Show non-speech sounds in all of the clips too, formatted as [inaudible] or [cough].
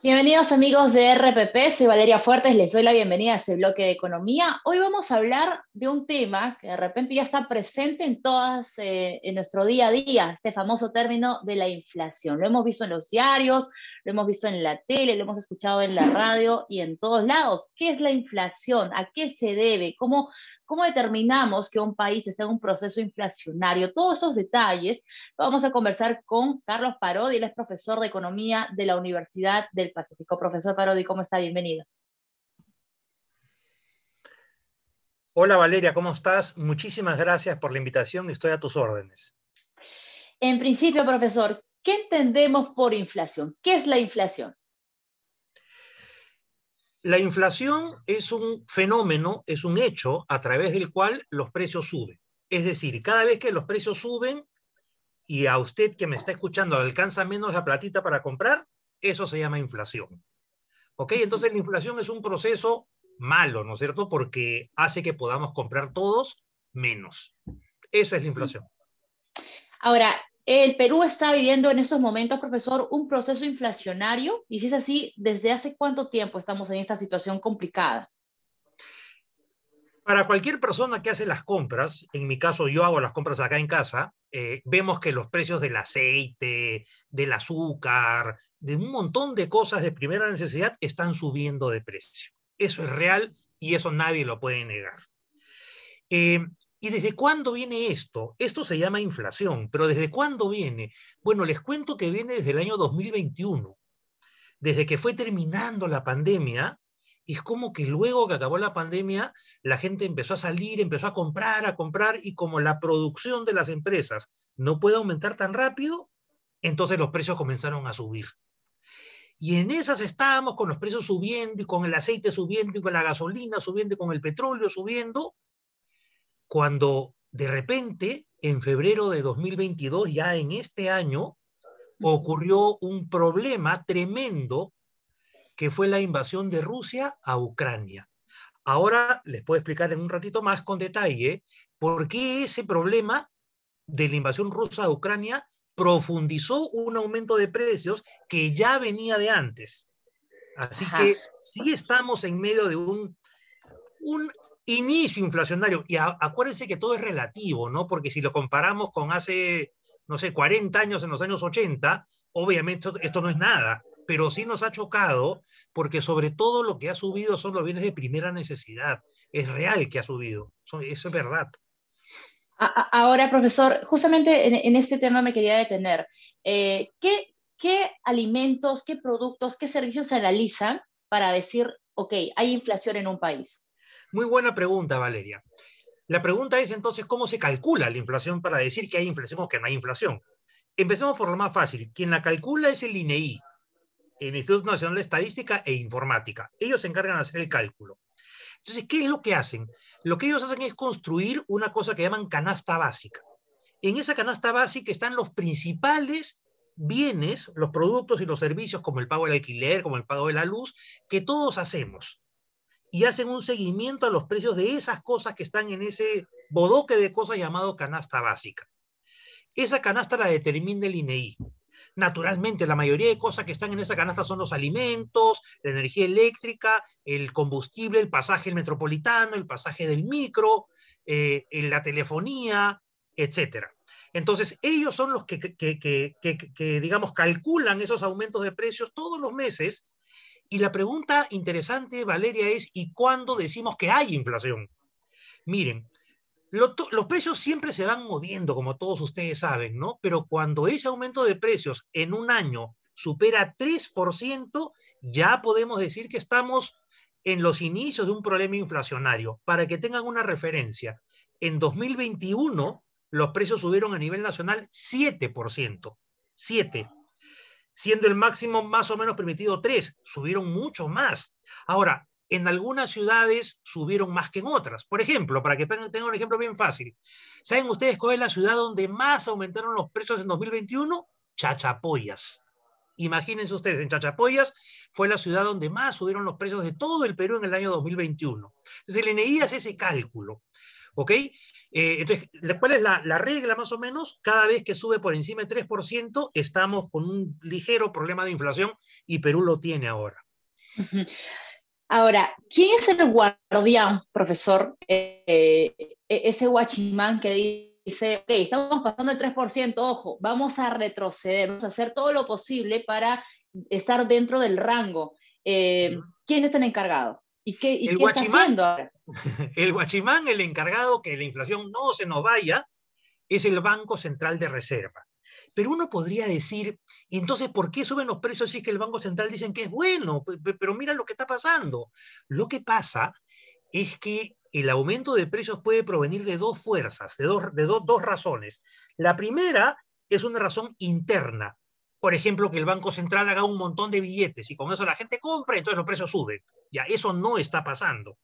Bienvenidos amigos de RPP, soy Valeria Fuertes, les doy la bienvenida a este bloque de economía. Hoy vamos a hablar de un tema que de repente ya está presente en todas, eh, en nuestro día a día, este famoso término de la inflación. Lo hemos visto en los diarios, lo hemos visto en la tele, lo hemos escuchado en la radio y en todos lados. ¿Qué es la inflación? ¿A qué se debe? ¿Cómo, cómo determinamos que un país esté en un proceso inflacionario. Todos esos detalles vamos a conversar con Carlos Parodi, él es profesor de Economía de la Universidad del Pacífico. Profesor Parodi, ¿cómo está? Bienvenido. Hola Valeria, ¿cómo estás? Muchísimas gracias por la invitación, estoy a tus órdenes. En principio, profesor, ¿qué entendemos por inflación? ¿Qué es la inflación? La inflación es un fenómeno, es un hecho a través del cual los precios suben. Es decir, cada vez que los precios suben y a usted que me está escuchando alcanza menos la platita para comprar, eso se llama inflación. ¿Ok? Entonces la inflación es un proceso malo, ¿no es cierto? Porque hace que podamos comprar todos menos. Eso es la inflación. Ahora, el Perú está viviendo en estos momentos, profesor, un proceso inflacionario y si es así, ¿desde hace cuánto tiempo estamos en esta situación complicada? Para cualquier persona que hace las compras, en mi caso yo hago las compras acá en casa, eh, vemos que los precios del aceite, del azúcar, de un montón de cosas de primera necesidad están subiendo de precio. Eso es real y eso nadie lo puede negar. Eh, ¿Y desde cuándo viene esto? Esto se llama inflación, pero ¿desde cuándo viene? Bueno, les cuento que viene desde el año 2021. Desde que fue terminando la pandemia, es como que luego que acabó la pandemia, la gente empezó a salir, empezó a comprar, a comprar, y como la producción de las empresas no puede aumentar tan rápido, entonces los precios comenzaron a subir. Y en esas estábamos con los precios subiendo y con el aceite subiendo y con la gasolina subiendo y con el petróleo subiendo cuando de repente, en febrero de 2022, ya en este año, ocurrió un problema tremendo que fue la invasión de Rusia a Ucrania. Ahora les puedo explicar en un ratito más con detalle por qué ese problema de la invasión rusa a Ucrania profundizó un aumento de precios que ya venía de antes. Así que sí estamos en medio de un, un inicio inflacionario, y acuérdense que todo es relativo, ¿no? Porque si lo comparamos con hace, no sé, 40 años, en los años 80, obviamente esto, no es nada, pero sí nos ha chocado porque sobre todo lo que ha subido son los bienes de primera necesidad. Es real que ha subido, eso es verdad. Ahora, profesor, justamente en, este tema me quería detener. Eh, ¿qué, ¿Qué alimentos, qué productos, qué servicios se analizan para decir, ok, hay inflación en un país? Muy buena pregunta, Valeria. La pregunta es entonces cómo se calcula la inflación para decir que hay inflación o que no hay inflación. Empecemos por lo más fácil. Quien la calcula es el INEI, e el Instituto Nacional de Estadística e Informática. Ellos se encargan de hacer el cálculo. Entonces, ¿qué es lo que hacen? Lo que ellos hacen es construir una cosa que llaman canasta básica. En esa canasta básica están los principales bienes, los productos y los servicios, como el pago del alquiler, como el pago de la luz, que todos hacemos y hacen un seguimiento a los precios de esas cosas que están en ese bodoque de cosas llamado canasta básica. Esa canasta la determina el INEI. E Naturalmente, la mayoría de cosas que están en esa canasta son los alimentos, la energía eléctrica, el combustible, el pasaje metropolitano, el pasaje del micro, eh, la telefonía, etc. Entonces, ellos son los que, digamos, calculan esos aumentos de precios todos los meses y la pregunta interesante, Valeria, es, ¿y cuándo decimos que hay inflación? Miren, los precios siempre se van moviendo, como todos ustedes saben, ¿no? Pero cuando ese aumento de precios en un año supera 3%, ya podemos decir que estamos en los inicios de un problema inflacionario. Para que tengan una referencia, en 2021 los precios subieron a nivel nacional 7%. 7 siendo el máximo más o menos permitido tres, subieron mucho más. Ahora, en algunas ciudades subieron más que en otras. Por ejemplo, para que tengan un ejemplo bien fácil, ¿saben ustedes cuál es la ciudad donde más aumentaron los precios en 2021? Chachapoyas. Imagínense ustedes, en Chachapoyas fue la ciudad donde más subieron los precios de todo el Perú en el año 2021. Entonces, el INEI hace ese cálculo. ¿Ok? Eh, entonces, ¿cuál es la, regla más o menos? Cada vez que sube por encima del 3%, estamos con un ligero problema de inflación y Perú lo tiene ahora. Ahora, ¿quién es el guardián, profesor? Eh, e, ese guachimán que dice ok, estamos pasando el 3%, ojo, vamos a retroceder, vamos a hacer todo lo posible para estar dentro del rango. Eh, ¿Quién es el encargado? ¿Y qué está haciendo ahora? [laughs] El guachimán, el encargado que la inflación no se nos vaya, es el Banco Central de Reserva. Pero uno podría decir, entonces, ¿por qué suben los precios si es que el Banco Central dicen que es bueno? Pero mira lo que está pasando. Lo que pasa es que el aumento de precios puede provenir de dos fuerzas, de, dos, razones. La primera es una razón interna. Por ejemplo, que el Banco Central haga un montón de billetes y con eso la gente compra, entonces los precios suben. Ya, eso no está pasando.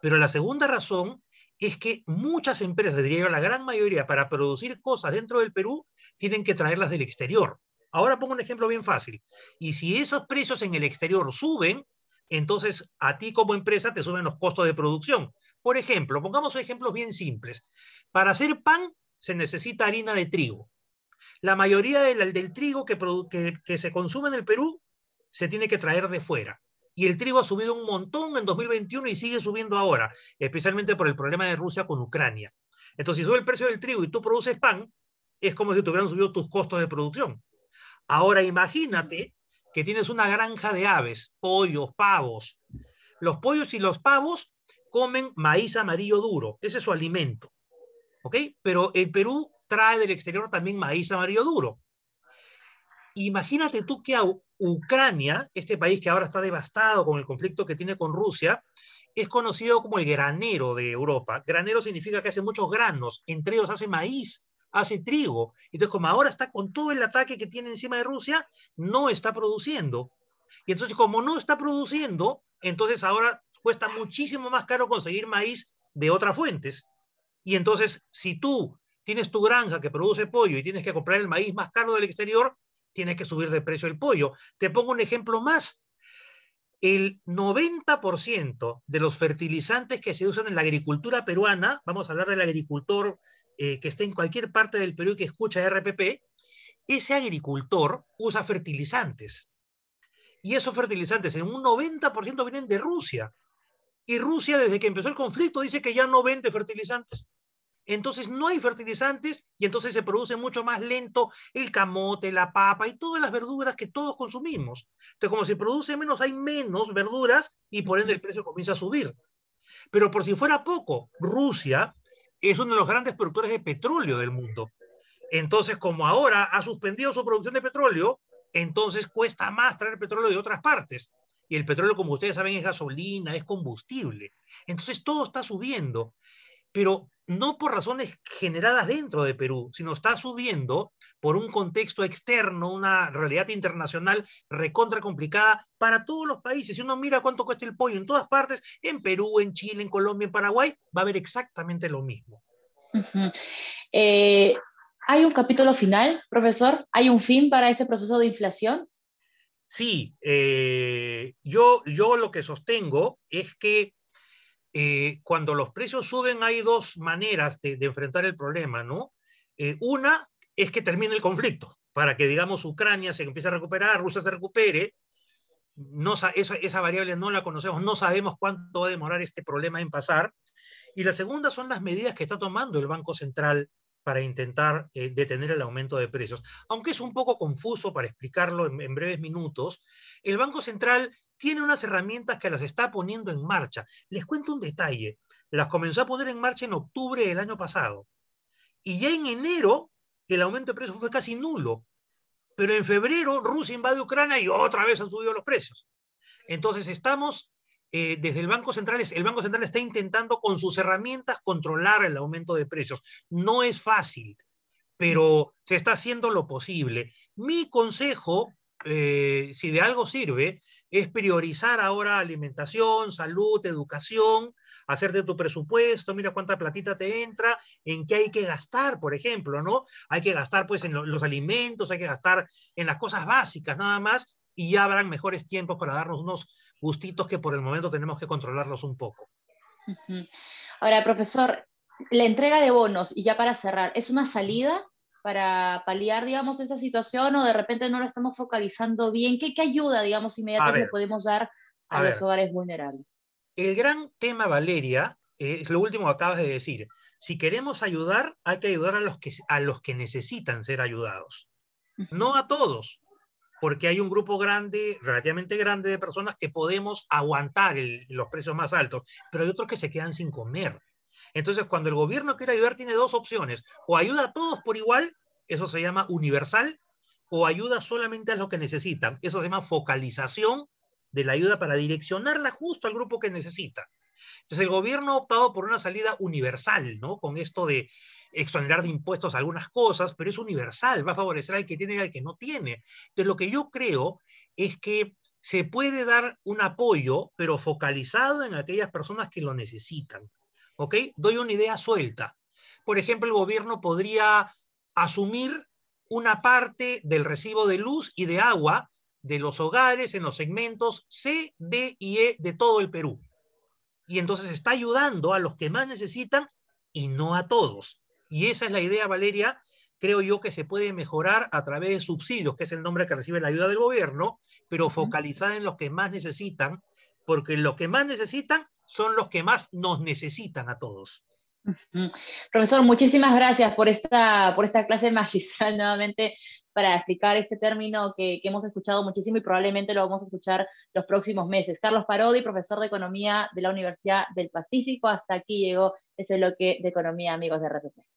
Pero la segunda razón es que muchas empresas, diría yo la gran mayoría, para producir cosas dentro del Perú, tienen que traerlas del exterior. Ahora pongo un ejemplo bien fácil. Y si esos precios en el exterior suben, entonces a ti como empresa te suben los costos de producción. Por ejemplo, pongamos ejemplos bien simples. Para hacer pan se necesita harina de trigo. La mayoría del, trigo que se consume en el Perú se tiene que traer de fuera y el trigo ha subido un montón en 2021 y sigue subiendo ahora, especialmente por el problema de Rusia con Ucrania. Entonces, si sube el precio del trigo y tú produces pan, es como si te hubieran subido tus costos de producción. Ahora imagínate que tienes una granja de aves, pollos, pavos. Los pollos y los pavos comen maíz amarillo duro, ese es su alimento. ¿Ok? Pero el Perú trae del exterior también maíz amarillo duro. Imagínate tú que Ucrania, este país que ahora está devastado con el conflicto que tiene con Rusia, es conocido como el granero de Europa. Granero significa que hace muchos granos, entre ellos hace maíz, hace trigo. Y Entonces, como ahora está con todo el ataque que tiene encima de Rusia, no está produciendo. Y entonces, como no está produciendo, entonces ahora cuesta muchísimo más caro conseguir maíz de otras fuentes. Y entonces, si tú tienes tu granja que produce pollo y tienes que comprar el maíz más caro del exterior, tiene que subir de precio el pollo. Te pongo un ejemplo más. El 90% de los fertilizantes que se usan en la agricultura peruana, vamos a hablar del agricultor eh, que esté en cualquier parte del Perú y que escucha RPP, ese agricultor usa fertilizantes. Y esos fertilizantes en un 90% vienen de Rusia. Y Rusia, desde que empezó el conflicto, dice que ya no vende fertilizantes entonces no hay fertilizantes y entonces se produce mucho más lento el camote, la papa y todas las verduras que todos consumimos. Entonces, como se produce menos, hay menos verduras y por ende el precio comienza a subir. Pero por si fuera poco, Rusia es uno de los grandes productores de petróleo del mundo. Entonces, como ahora ha suspendido su producción de petróleo, entonces cuesta más traer petróleo de otras partes. Y el petróleo, como ustedes saben, es gasolina, es combustible. Entonces todo está subiendo. Pero no por razones generadas dentro de Perú, sino está subiendo por un contexto externo, una realidad internacional recontra complicada para todos los países. Si uno mira cuánto cuesta el pollo en todas partes, en Perú, en Chile, en Colombia, en Paraguay, va a haber exactamente lo mismo. Eh, ¿Hay un capítulo final, profesor? ¿Hay un fin para ese proceso de inflación? Sí, eh, yo, yo lo que sostengo es que eh, cuando los precios suben hay dos maneras de, enfrentar el problema, ¿no? Eh, una es que termine el conflicto, para que, digamos, Ucrania se empiece a recuperar, Rusia se recupere. No, esa, variable no la conocemos, no sabemos cuánto va a demorar este problema en pasar. Y la segunda son las medidas que está tomando el Banco Central para intentar eh, detener el aumento de precios. Aunque es un poco confuso para explicarlo en breves minutos, el Banco Central tiene unas herramientas que las está poniendo en marcha. Les cuento un detalle. Las comenzó a poner en marcha en octubre del año pasado. Y ya en enero el aumento de precios fue casi nulo. Pero en febrero Rusia invade Ucrania y otra vez han subido los precios. Entonces estamos eh, desde el Banco Central, el Banco Central está intentando con sus herramientas controlar el aumento de precios. No es fácil, pero se está haciendo lo posible. Mi consejo eh, si de algo sirve, es priorizar ahora alimentación, salud, educación, hacerte tu presupuesto, mira cuánta platita te entra, en qué hay que gastar, por ejemplo, ¿no? Hay que gastar pues en los alimentos, hay que gastar en las cosas básicas nada más y ya habrán mejores tiempos para darnos unos gustitos que por el momento tenemos que controlarlos un poco. Ahora, profesor, la entrega de bonos, y ya para cerrar, ¿es una salida para paliar, digamos, esa situación o de repente no la estamos focalizando bien? ¿Qué, ayuda, digamos, inmediatamente podemos dar a, los hogares vulnerables? El gran tema, Valeria, eh, es lo último que acabas de decir. Si queremos ayudar, hay que ayudar a los que, a los que necesitan ser ayudados. No a todos, porque hay un grupo grande, relativamente grande de personas que podemos aguantar los precios más altos, pero hay otros que se quedan sin comer. Entonces, cuando el gobierno quiere ayudar, tiene dos opciones. O ayuda a todos por igual, eso se llama universal, o ayuda solamente a los que necesitan. Eso se llama focalización de la ayuda para direccionarla justo al grupo que necesita. Entonces, el gobierno ha optado por una salida universal, ¿no? Con esto de exonerar de impuestos algunas cosas, pero es universal, va a favorecer al que tiene y al que no tiene. Pero lo que yo creo es que se puede dar un apoyo, pero focalizado en aquellas personas que lo necesitan. ¿ok? Doy una idea suelta. Por ejemplo, el gobierno podría asumir una parte del recibo de luz y de agua de los hogares en los segmentos C, D y E de todo el Perú. Y entonces está ayudando a los que más necesitan y no a todos. Y esa es la idea, Valeria, creo yo que se puede mejorar a través de subsidios, que es el nombre que recibe la ayuda del gobierno, pero focalizada en los que más necesitan, porque los que más necesitan son los que más nos necesitan a todos. Profesor, muchísimas gracias por esta, por esta clase magistral [laughs] nuevamente para explicar este término que, que, hemos escuchado muchísimo y probablemente lo vamos a escuchar los próximos meses. Carlos Parodi, profesor de Economía de la Universidad del Pacífico. Hasta aquí llegó ese bloque de Economía, amigos de RPP.